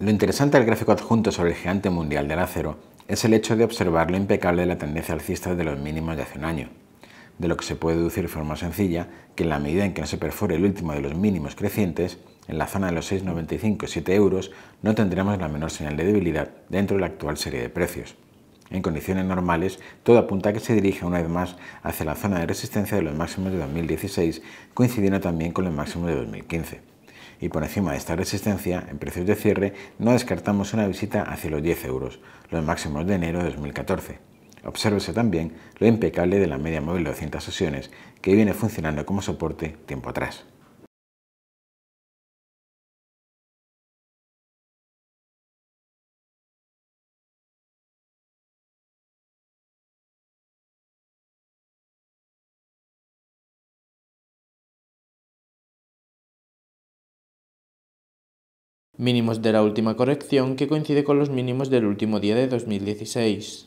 Lo interesante del gráfico adjunto sobre el gigante mundial del acero es el hecho de observar lo impecable de la tendencia alcista de los mínimos de hace un año, de lo que se puede deducir de forma sencilla que en la medida en que no se perfore el último de los mínimos crecientes, en la zona de los 6,95 y 7 euros, no tendremos la menor señal de debilidad dentro de la actual serie de precios. En condiciones normales, todo apunta a que se dirige una vez más hacia la zona de resistencia de los máximos de 2016, coincidiendo también con los máximos de 2015 y por encima de esta resistencia, en precios de cierre, no descartamos una visita hacia los 10 euros, los máximos de enero de 2014. Obsérvese también lo impecable de la media móvil de 200 sesiones, que viene funcionando como soporte tiempo atrás. mínimos de la última corrección que coincide con los mínimos del último día de 2016.